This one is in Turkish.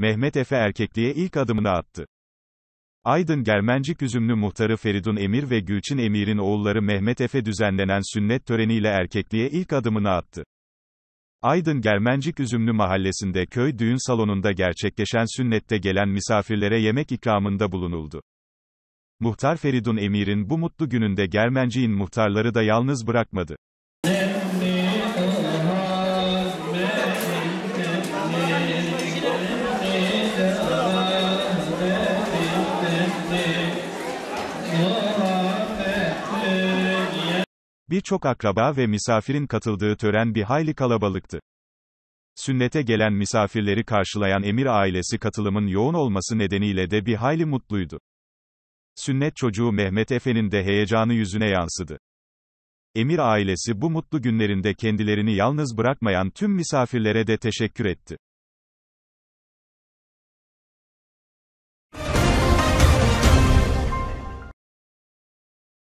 Mehmet Efe erkekliğe ilk adımını attı. Aydın Germencik üzümlü muhtarı Feridun Emir ve Gülçin Emir'in oğulları Mehmet Efe düzenlenen sünnet töreniyle erkekliğe ilk adımını attı. Aydın Germencik Üzümlü Mahallesi'nde köy düğün salonunda gerçekleşen sünnette gelen misafirlere yemek ikramında bulunuldu. Muhtar Feridun Emir'in bu mutlu gününde Germencik'in muhtarları da yalnız bırakmadı. Birçok akraba ve misafirin katıldığı tören bir hayli kalabalıktı. Sünnete gelen misafirleri karşılayan emir ailesi katılımın yoğun olması nedeniyle de bir hayli mutluydu. Sünnet çocuğu Mehmet Efe'nin de heyecanı yüzüne yansıdı. Emir ailesi bu mutlu günlerinde kendilerini yalnız bırakmayan tüm misafirlere de teşekkür etti.